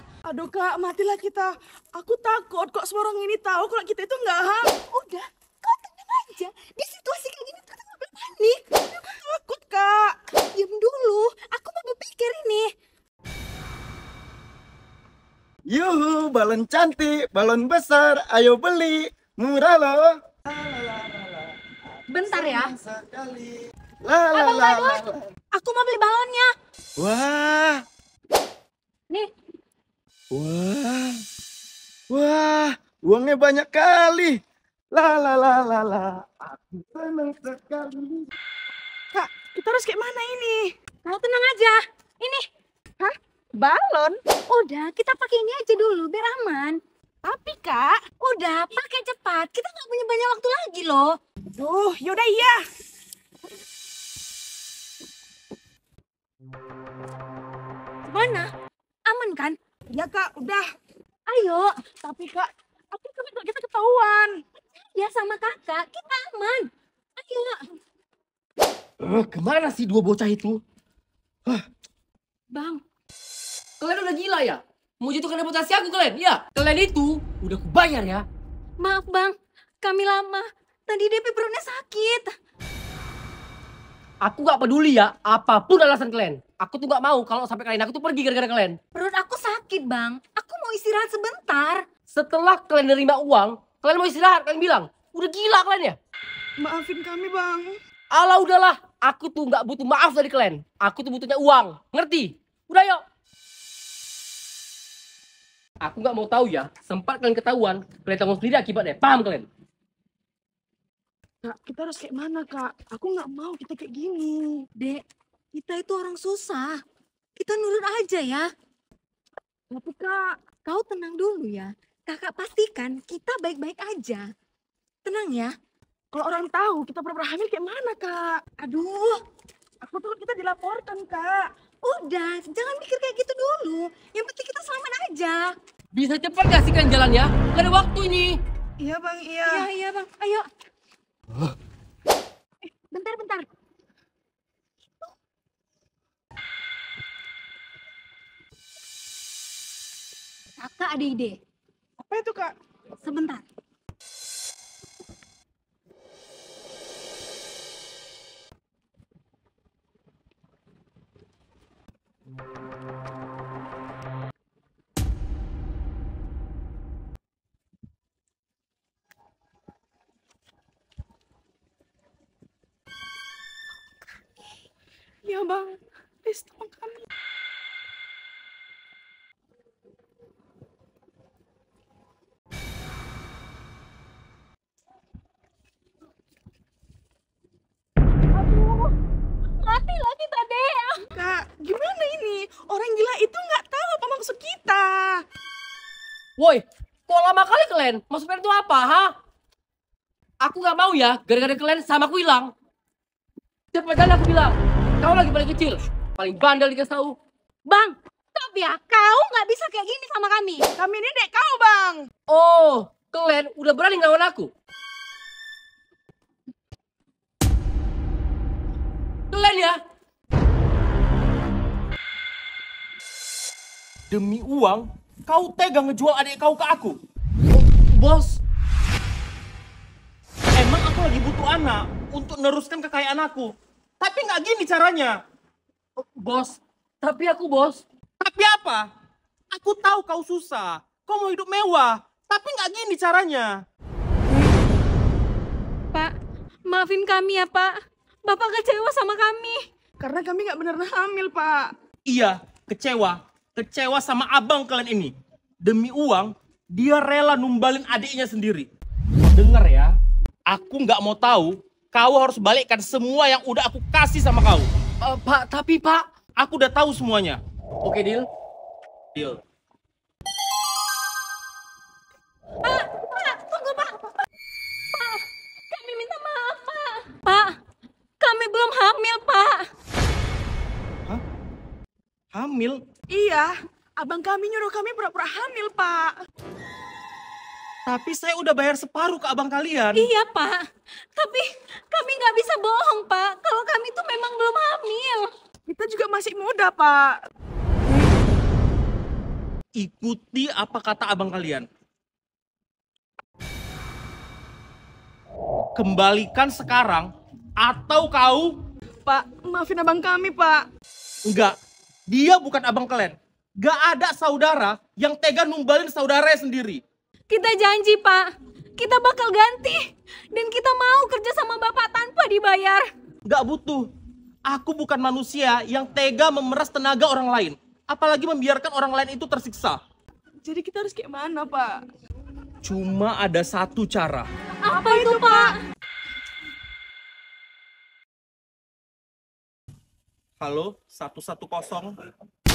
Aduh kak, matilah kita. Aku takut kok semua orang ini tahu kalau kita itu nggak ham. Udah, kau tenang aja. Di situasi kayak gini tetap nggak boleh panik. Aku takut kak. Diam dulu, aku mau berpikir ini. Yuhu, balon cantik, balon besar, ayo beli, murah loh. Bentar ya. Abang Badut, aku mau beli balonnya. Wah. Nih, Wah, wah, uangnya banyak kali. La la la la la, aku senang sekali. Kak, kita harus kayak mana ini? Kau tenang aja. Ini, hah? Balon? Udah, kita pakai ini aja dulu biar aman. Tapi kak, udah pakai cepat. Kita nggak punya banyak waktu lagi loh. Duh, yaudah iya. Thank you. Ya kak, udah. Ayo, tapi kak, tapi kami kita ketahuan. Ya sama kakak, kita aman. Ayo. Uh, kemana sih dua bocah itu? Huh. Bang, kalian udah gila ya? Mau jatuhkan reputasi aku kalian? Ya, kalian itu udah kubayar ya. Maaf bang, kami lama. Tadi DP perutnya sakit. Aku gak peduli ya, apapun alasan kalian. Aku tuh gak mau kalau sampai kalian aku tuh pergi gara-gara kalian. Perut aku sakit, Bang. Aku mau istirahat sebentar. Setelah kalian nerima uang, kalian mau istirahat, kalian bilang. Udah gila kalian ya? Maafin kami, Bang. Alah udahlah, aku tuh gak butuh maaf dari kalian. Aku tuh butuhnya uang. Ngerti? Udah yuk. Aku gak mau tahu ya, sempat kalian ketahuan, kalian tanggung sendiri akibatnya. Paham kalian? Kak, kita harus kayak mana, Kak? Aku gak mau kita kayak gini. Dek, kita itu orang susah. Kita nurut aja ya. Tapi kak, kau tenang dulu ya. Kakak pastikan kita baik-baik aja. Tenang ya. Kalau orang tahu kita pura-pura hamil kayak mana kak? Aduh, aku takut kita dilaporkan kak. Udah, jangan mikir kayak gitu dulu. Yang penting kita selamat aja. Bisa cepat gak sih kan jalan ya? Gak ada waktu ini. Iya bang, iya. Iya, iya bang. Ayo. Eh, bentar, bentar. Kakak ada ide. Apa itu, Kak? Sebentar. Ya bang, please tolong kak. Woi, kok lama kali kalian? Maksudnya itu apa, ha? Aku gak mau ya, gara-gara kalian sama aku hilang. Siapa pacaran aku bilang, kau lagi paling kecil, paling bandel dikasih tahu. Bang, stop ya, kau gak bisa kayak gini sama kami. Kami ini dek kau, Bang. Oh, kalian udah berani ngelawan aku? Kalian ya, demi uang Kau tega ngejual adik kau ke aku? Bos, emang aku lagi butuh anak untuk neruskan kekayaan aku. Tapi nggak gini caranya. Bos, tapi aku bos. Tapi apa? Aku tahu kau susah. Kau mau hidup mewah. Tapi nggak gini caranya. Pak, maafin kami ya Pak. Bapak kecewa sama kami. Karena kami nggak benar hamil Pak. Iya, kecewa kecewa sama abang kalian ini. Demi uang, dia rela numbalin adiknya sendiri. Dengar ya, aku nggak mau tahu. Kau harus balikkan semua yang udah aku kasih sama kau. Uh, pak, tapi pak, aku udah tahu semuanya. Oke, okay, deal. Deal. Hamil? Iya, abang kami nyuruh kami pura-pura hamil, Pak. Tapi saya udah bayar separuh ke abang kalian. Iya, Pak. Tapi kami nggak bisa bohong, Pak. Kalau kami tuh memang belum hamil. Kita juga masih muda, Pak. Ikuti apa kata abang kalian. Kembalikan sekarang atau kau... Pak, maafin abang kami, Pak. Enggak, dia bukan abang kalian. Gak ada saudara yang tega numbalin saudaranya sendiri. Kita janji, Pak. Kita bakal ganti. Dan kita mau kerja sama Bapak tanpa dibayar. Gak butuh. Aku bukan manusia yang tega memeras tenaga orang lain. Apalagi membiarkan orang lain itu tersiksa. Jadi kita harus kayak mana, Pak? Cuma ada satu cara. Apa, Apa itu, Pak? halo 110